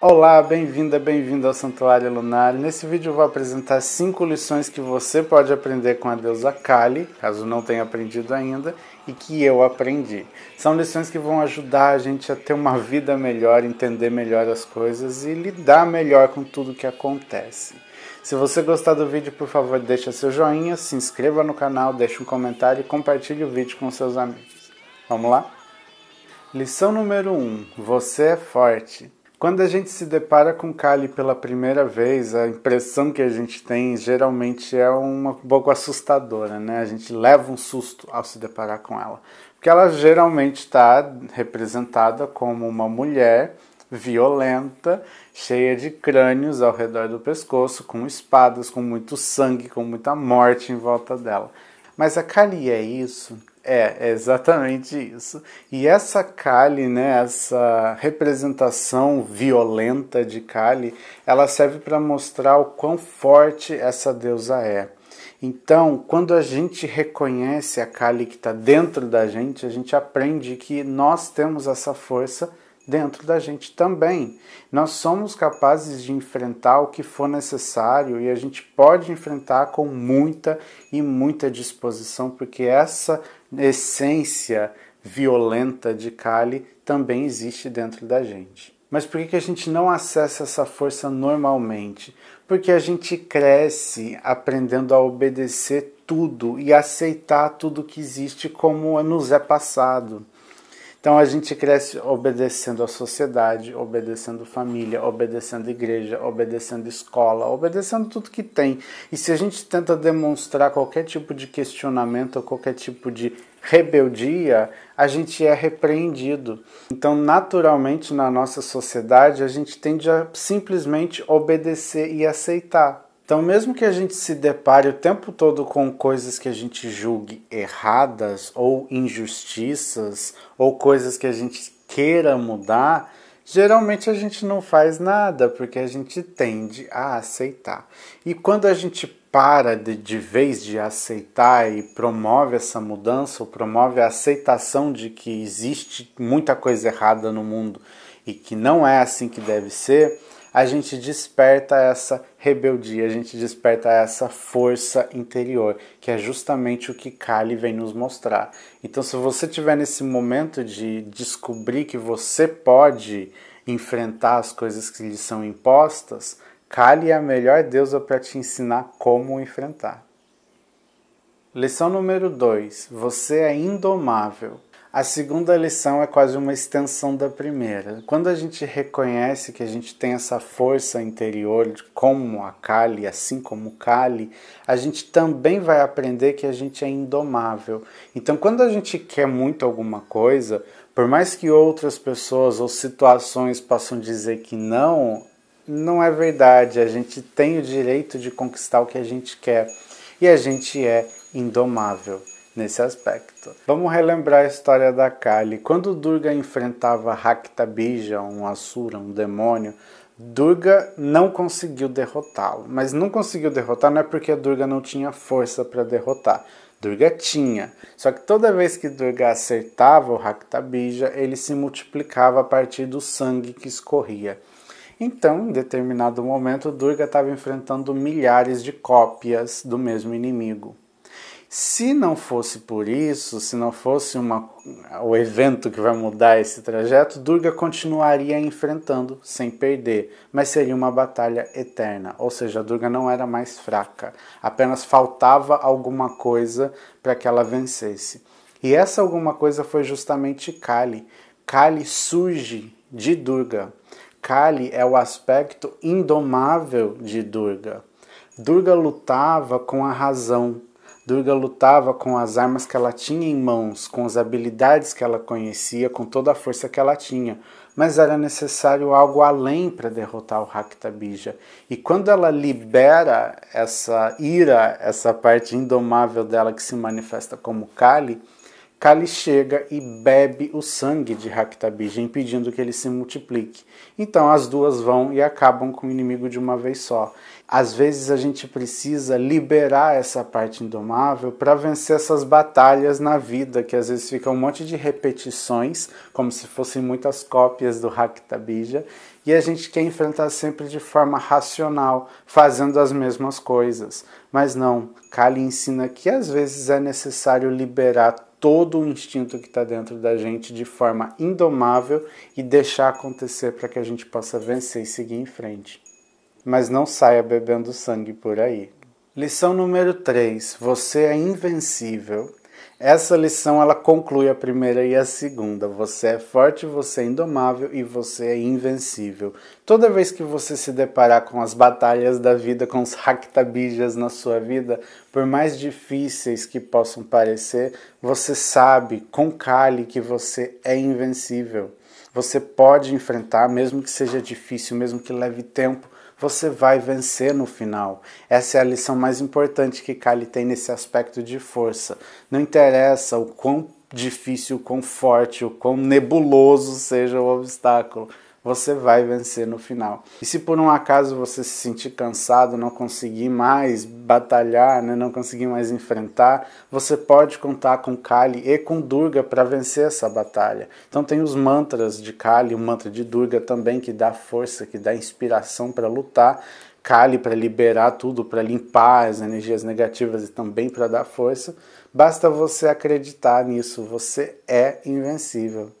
Olá, bem-vinda, bem-vindo ao Santuário Lunar. Nesse vídeo eu vou apresentar cinco lições que você pode aprender com a deusa Kali, caso não tenha aprendido ainda, e que eu aprendi. São lições que vão ajudar a gente a ter uma vida melhor, entender melhor as coisas e lidar melhor com tudo que acontece. Se você gostar do vídeo, por favor, deixe seu joinha, se inscreva no canal, deixe um comentário e compartilhe o vídeo com seus amigos. Vamos lá? Lição número 1: um, Você é forte. Quando a gente se depara com Kali pela primeira vez, a impressão que a gente tem geralmente é uma um pouco assustadora, né? A gente leva um susto ao se deparar com ela. Porque ela geralmente está representada como uma mulher violenta, cheia de crânios ao redor do pescoço, com espadas, com muito sangue, com muita morte em volta dela. Mas a Kali é isso? É, é exatamente isso. E essa Kali, né, essa representação violenta de Kali, ela serve para mostrar o quão forte essa deusa é. Então, quando a gente reconhece a Kali que está dentro da gente, a gente aprende que nós temos essa força dentro da gente também. Nós somos capazes de enfrentar o que for necessário e a gente pode enfrentar com muita e muita disposição, porque essa essência violenta de Kali também existe dentro da gente. Mas por que a gente não acessa essa força normalmente? Porque a gente cresce aprendendo a obedecer tudo e aceitar tudo que existe como nos é passado. Então a gente cresce obedecendo à sociedade, obedecendo família, obedecendo igreja, obedecendo escola, obedecendo tudo que tem. E se a gente tenta demonstrar qualquer tipo de questionamento ou qualquer tipo de rebeldia, a gente é repreendido. Então, naturalmente, na nossa sociedade, a gente tende a simplesmente obedecer e aceitar. Então, mesmo que a gente se depare o tempo todo com coisas que a gente julgue erradas ou injustiças ou coisas que a gente queira mudar, geralmente a gente não faz nada porque a gente tende a aceitar. E quando a gente para de, de vez de aceitar e promove essa mudança, ou promove a aceitação de que existe muita coisa errada no mundo e que não é assim que deve ser a gente desperta essa rebeldia, a gente desperta essa força interior, que é justamente o que Kali vem nos mostrar. Então, se você tiver nesse momento de descobrir que você pode enfrentar as coisas que lhe são impostas, Kali é a melhor deusa para te ensinar como enfrentar. Lição número 2: Você é indomável. A segunda lição é quase uma extensão da primeira. Quando a gente reconhece que a gente tem essa força interior, como a Kali, assim como Kali, a gente também vai aprender que a gente é indomável. Então, quando a gente quer muito alguma coisa, por mais que outras pessoas ou situações possam dizer que não, não é verdade. A gente tem o direito de conquistar o que a gente quer e a gente é indomável nesse aspecto. Vamos relembrar a história da Kali. Quando Durga enfrentava Raktabija, um asura, um demônio, Durga não conseguiu derrotá-lo. Mas não conseguiu derrotar não é porque a Durga não tinha força para derrotar. Durga tinha. Só que toda vez que Durga acertava o Raktabija, ele se multiplicava a partir do sangue que escorria. Então, em determinado momento, Durga estava enfrentando milhares de cópias do mesmo inimigo. Se não fosse por isso, se não fosse uma, o evento que vai mudar esse trajeto, Durga continuaria enfrentando sem perder, mas seria uma batalha eterna. Ou seja, Durga não era mais fraca, apenas faltava alguma coisa para que ela vencesse. E essa alguma coisa foi justamente Kali. Kali surge de Durga. Kali é o aspecto indomável de Durga. Durga lutava com a razão, Durga lutava com as armas que ela tinha em mãos, com as habilidades que ela conhecia, com toda a força que ela tinha, mas era necessário algo além para derrotar o Raktabija. E quando ela libera essa ira, essa parte indomável dela que se manifesta como Kali, Kali chega e bebe o sangue de Raktabija, impedindo que ele se multiplique. Então as duas vão e acabam com o inimigo de uma vez só. Às vezes a gente precisa liberar essa parte indomável para vencer essas batalhas na vida, que às vezes fica um monte de repetições, como se fossem muitas cópias do Raktabija, e a gente quer enfrentar sempre de forma racional, fazendo as mesmas coisas. Mas não, Kali ensina que às vezes é necessário liberar todo o instinto que está dentro da gente de forma indomável e deixar acontecer para que a gente possa vencer e seguir em frente. Mas não saia bebendo sangue por aí. Lição número 3: Você é invencível essa lição ela conclui a primeira e a segunda. Você é forte, você é indomável e você é invencível. Toda vez que você se deparar com as batalhas da vida, com os ractabijas na sua vida, por mais difíceis que possam parecer, você sabe com calma que você é invencível. Você pode enfrentar, mesmo que seja difícil, mesmo que leve tempo, você vai vencer no final. Essa é a lição mais importante que Kali tem nesse aspecto de força. Não interessa o quão difícil, o quão forte, o quão nebuloso seja o obstáculo você vai vencer no final. E se por um acaso você se sentir cansado, não conseguir mais batalhar, né, não conseguir mais enfrentar, você pode contar com Kali e com Durga para vencer essa batalha. Então tem os mantras de Kali, o mantra de Durga também que dá força, que dá inspiração para lutar. Kali para liberar tudo, para limpar as energias negativas e também para dar força. Basta você acreditar nisso, você é invencível.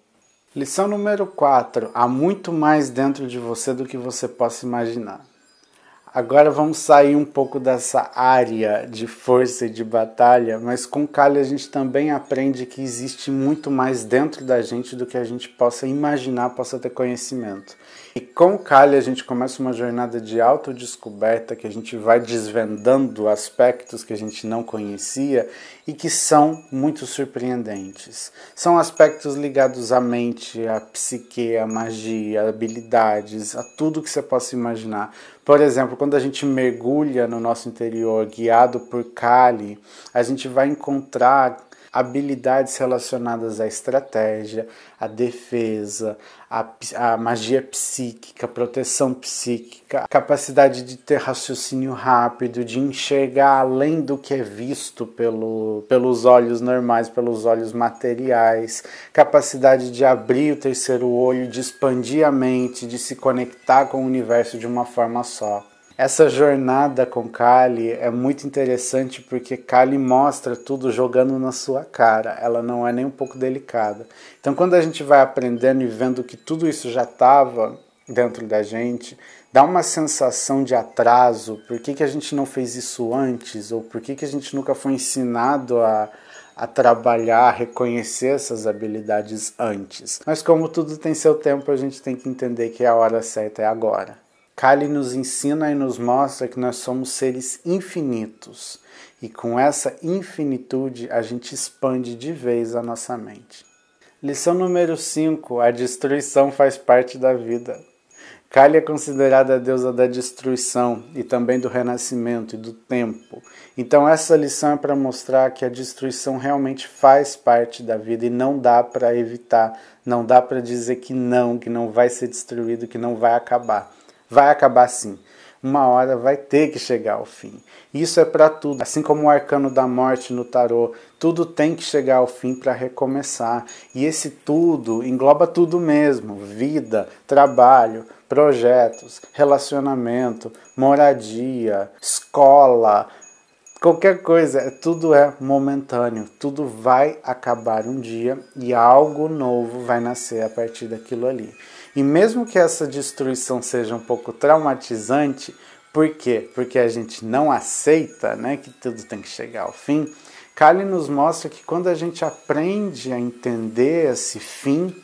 Lição número 4: há muito mais dentro de você do que você possa imaginar. Agora vamos sair um pouco dessa área de força e de batalha, mas com Kali a gente também aprende que existe muito mais dentro da gente do que a gente possa imaginar, possa ter conhecimento. E com Kali a gente começa uma jornada de autodescoberta que a gente vai desvendando aspectos que a gente não conhecia e que são muito surpreendentes. São aspectos ligados à mente, à psique, à magia, habilidades, a tudo que você possa imaginar. Por exemplo, quando a gente mergulha no nosso interior, guiado por Kali, a gente vai encontrar habilidades relacionadas à estratégia, à defesa, à, à magia psíquica, proteção psíquica, capacidade de ter raciocínio rápido, de enxergar além do que é visto pelo, pelos olhos normais, pelos olhos materiais, capacidade de abrir o terceiro olho, de expandir a mente, de se conectar com o universo de uma forma só. Essa jornada com Kali é muito interessante porque Kali mostra tudo jogando na sua cara, ela não é nem um pouco delicada. Então, quando a gente vai aprendendo e vendo que tudo isso já estava dentro da gente, dá uma sensação de atraso. Por que, que a gente não fez isso antes? Ou por que, que a gente nunca foi ensinado a, a trabalhar, a reconhecer essas habilidades antes? Mas, como tudo tem seu tempo, a gente tem que entender que é a hora certa é agora. Kali nos ensina e nos mostra que nós somos seres infinitos e com essa infinitude a gente expande de vez a nossa mente. Lição número 5: A destruição faz parte da vida. Kali é considerada a deusa da destruição e também do renascimento e do tempo. Então, essa lição é para mostrar que a destruição realmente faz parte da vida e não dá para evitar, não dá para dizer que não, que não vai ser destruído, que não vai acabar vai acabar sim, Uma hora vai ter que chegar ao fim. Isso é para tudo. Assim como o arcano da morte no tarô, tudo tem que chegar ao fim para recomeçar. E esse tudo engloba tudo mesmo: vida, trabalho, projetos, relacionamento, moradia, escola, qualquer coisa, é tudo é momentâneo, tudo vai acabar um dia e algo novo vai nascer a partir daquilo ali. E mesmo que essa destruição seja um pouco traumatizante, por quê? Porque a gente não aceita né, que tudo tem que chegar ao fim. Kali nos mostra que quando a gente aprende a entender esse fim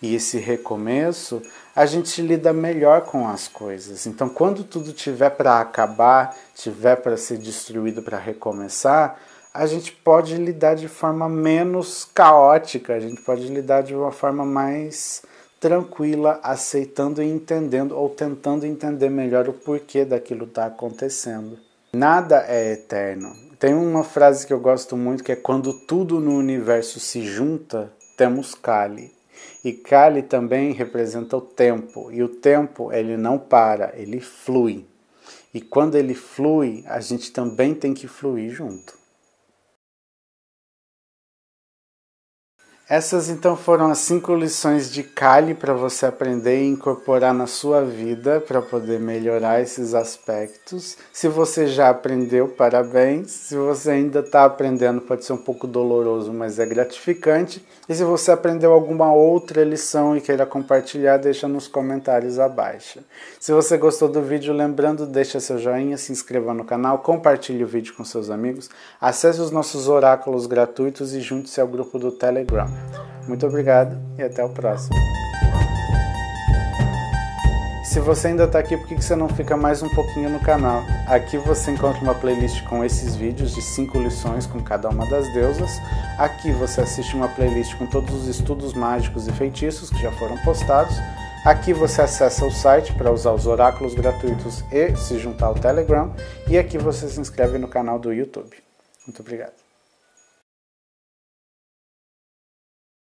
e esse recomeço, a gente lida melhor com as coisas. Então, quando tudo tiver para acabar, tiver para ser destruído, para recomeçar, a gente pode lidar de forma menos caótica, a gente pode lidar de uma forma mais tranquila, aceitando e entendendo ou tentando entender melhor o porquê daquilo está acontecendo. Nada é eterno. Tem uma frase que eu gosto muito que é quando tudo no universo se junta, temos Kali. E Kali também representa o tempo, e o tempo ele não para, ele flui. E quando ele flui, a gente também tem que fluir junto. Essas então foram as cinco lições de Kali para você aprender e incorporar na sua vida para poder melhorar esses aspectos. Se você já aprendeu, parabéns. Se você ainda está aprendendo, pode ser um pouco doloroso, mas é gratificante. E se você aprendeu alguma outra lição e queira compartilhar, deixa nos comentários abaixo. Se você gostou do vídeo, lembrando, deixa seu joinha, se inscreva no canal, compartilhe o vídeo com seus amigos, acesse os nossos oráculos gratuitos e junte-se ao grupo do Telegram. Muito obrigado e até o próximo. Se você ainda está aqui, por que você não fica mais um pouquinho no canal? Aqui você encontra uma playlist com esses vídeos de 5 lições com cada uma das deusas. Aqui você assiste uma playlist com todos os estudos mágicos e feitiços que já foram postados. Aqui você acessa o site para usar os oráculos gratuitos e se juntar ao Telegram. E aqui você se inscreve no canal do YouTube. Muito obrigado.